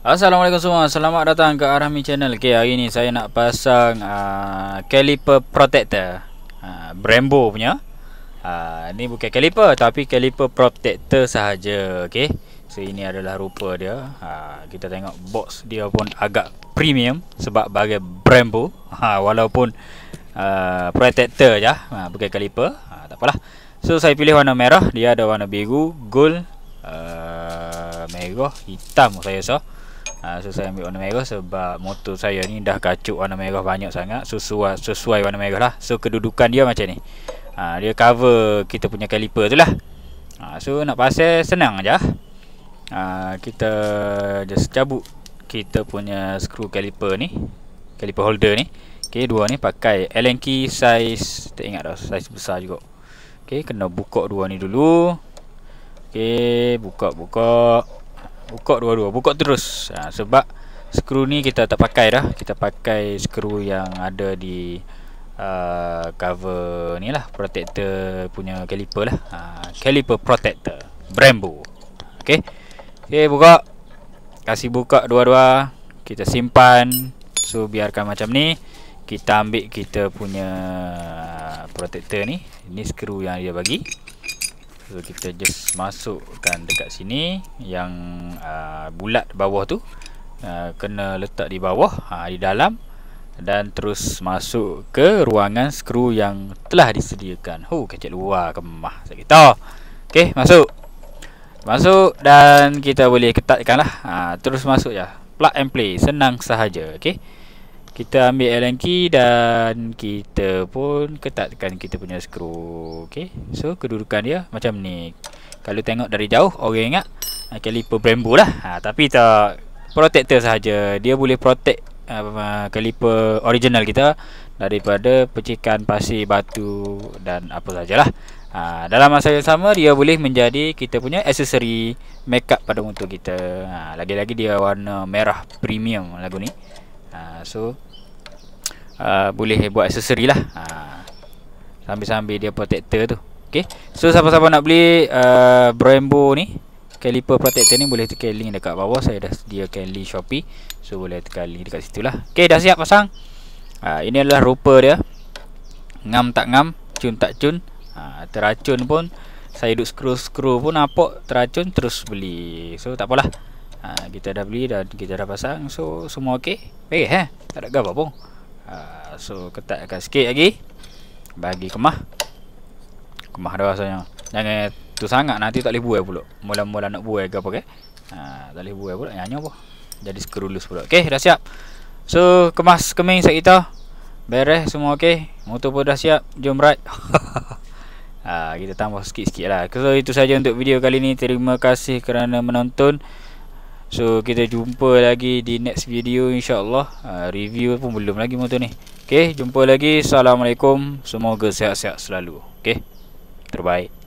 Assalamualaikum semua. Selamat datang ke Arami Channel. Okey, hari ni saya nak pasang uh, caliper protector. Uh, Brembo punya. Ah uh, ni bukan caliper tapi caliper protector sahaja. Okey. So ini adalah rupa dia. Uh, kita tengok box dia pun agak premium sebab bagi Brembo. uh, walaupun uh, protector je, uh, bukan caliper. uh, tak apalah. So saya pilih warna merah, dia ada warna biru, gold, uh, merah, hitam saya rasa. So ha, So saya ambil warna merah sebab motor saya ni dah kacuk warna merah banyak sangat Sesuai, sesuai warna merah lah So kedudukan dia macam ni ha, Dia cover kita punya kaliper tu lah ha, So nak pasir senang je ha, Kita just cabut kita punya skru kaliper ni kaliper holder ni Okay, dua ni pakai Allen key size Tak ingat dah, size besar juga Okay, kena buka dua ni dulu Okay, buka-buka buka dua-dua buka terus ha, sebab skru ni kita tak pakai dah kita pakai skru yang ada di uh, cover ni lah protector punya caliper lah ha, caliper protector Brembo ok ok buka kasih buka dua-dua kita simpan so biarkan macam ni kita ambil kita punya protector ni ni skru yang dia bagi So kita just masukkan dekat sini Yang uh, bulat bawah tu uh, Kena letak di bawah uh, Di dalam Dan terus masuk ke ruangan skru yang telah disediakan Huh, kecil luar kemah sakit Okay, masuk Masuk dan kita boleh ketatkan lah uh, Terus masuk je ya. Plug and play, senang sahaja Okay kita ambil allen key dan kita pun ketatkan kita punya skru okey so kedudukan dia macam ni kalau tengok dari jauh orang ingat ah, kaliper Brembo lah ha, tapi tak protector saja dia boleh protect ah, kaliper uh, original kita daripada pecikan pasir batu dan apa sajalah ha, dalam masa yang sama dia boleh menjadi kita punya aksesori makeup pada motor kita lagi-lagi ha, dia warna merah premium lagu ni Ah, so uh, boleh buat accessory lah ha, sambil-sambil dia protector tu Okay. So siapa-siapa nak beli uh, Brembo ni Caliper protector ni boleh tekan link dekat bawah Saya dah sediakan link Shopee So boleh tekan link dekat situ lah Okay dah siap pasang uh, Ini adalah rupa dia Ngam tak ngam Cun tak cun uh, Teracun pun Saya duduk scroll-scroll pun nampak Teracun terus beli So tak apalah ha, kita dah beli dan kita dah pasang so semua okey baik eh tak ada gambar pun ha, so ketatkan sikit lagi bagi kemah kemah dah rasanya jangan tu sangat nanti tak boleh buai pula mula-mula nak buai ke apa ke ha, tak boleh buai pula nyanyo apa jadi skrulus pula okey dah siap so kemas keming set kita beres semua okey motor pun dah siap jom ride Ha, kita tambah sikit-sikit lah So itu saja untuk video kali ni Terima kasih kerana menonton So kita jumpa lagi di next video insyaAllah ha, Review pun belum lagi motor ni Okay jumpa lagi Assalamualaikum Semoga sihat-sihat selalu Okay Terbaik